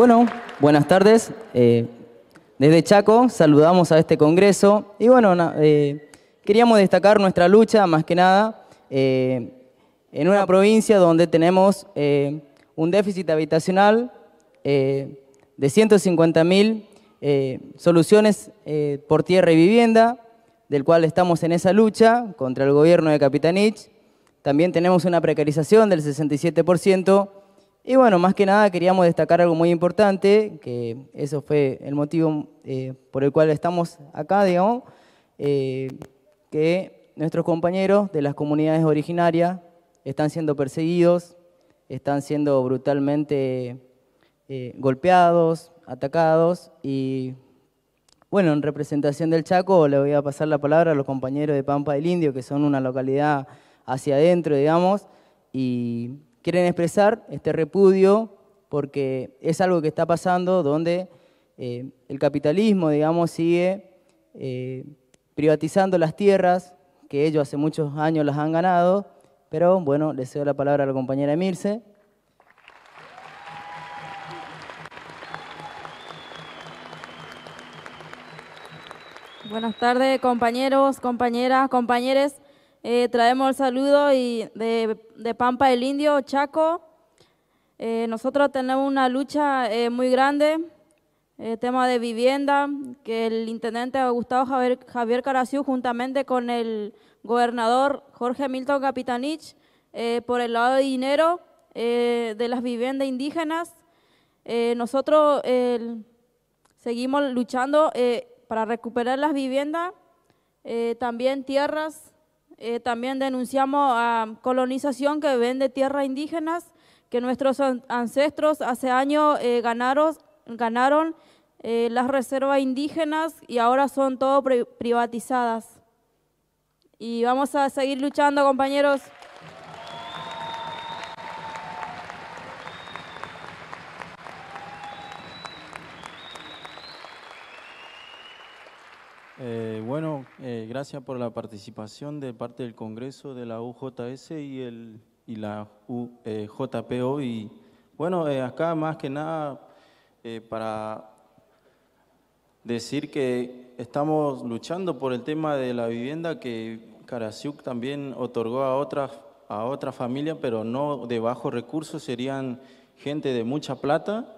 Bueno, buenas tardes. Eh, desde Chaco saludamos a este congreso y bueno, eh, queríamos destacar nuestra lucha más que nada eh, en una provincia donde tenemos un déficit habitacional de 150.000 mil soluciones por tierra y vivienda, del cual estamos en esa lucha contra el gobierno de Capitanich. También tenemos una precarización del 67%, y bueno, más que nada queríamos destacar algo muy importante, que eso fue el motivo eh, por el cual estamos acá, digamos, eh, que nuestros compañeros de las comunidades originarias están siendo perseguidos, están siendo brutalmente eh, golpeados, atacados y bueno, en representación del Chaco le voy a pasar la palabra a los compañeros de Pampa del Indio, que son una localidad hacia adentro, digamos, y quieren expresar este repudio porque es algo que está pasando donde eh, el capitalismo, digamos, sigue eh, privatizando las tierras, que ellos hace muchos años las han ganado, pero bueno, le cedo la palabra a la compañera Mirce. Buenas tardes, compañeros, compañeras, compañeros. Eh, traemos el saludo y de, de, Pampa el Indio, Chaco. Eh, nosotros tenemos una lucha eh, muy grande, tema de vivienda, que el intendente Gustavo Javier, Javier juntamente con el gobernador Jorge Milton Capitanich, por el lado de dinero de las viviendas indígenas. nosotros seguimos luchando para recuperar las viviendas, también tierras eh, también denunciamos a colonización que vende tierras indígenas, que nuestros ancestros hace años eh, ganaron, eh, las reservas indígenas y ahora son todo privatizadas. Y vamos a seguir luchando, compañeros. Eh, bueno, eh, gracias por la participación de parte del Congreso de la UJS y, el, y la UJPO. Eh, y bueno, acá más que nada para decir que estamos luchando por el tema de la vivienda que Karasiuk también otorgó a a otra familia, pero no de bajos recursos, serían gente de mucha plata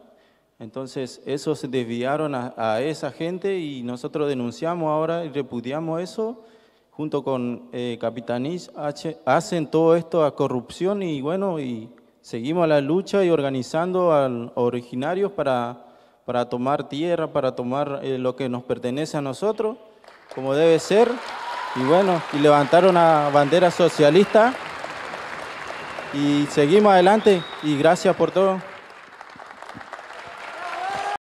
entonces, se desviaron a, esa gente y nosotros denunciamos ahora y repudiamos eso. Junto con eh, H, hacen todo esto a corrupción y bueno, y seguimos la lucha y organizando a, originarios para, para tomar tierra, para tomar eh, lo que nos pertenece a nosotros, como debe ser. Y bueno, y levantaron una bandera socialista y seguimos adelante y gracias por todo.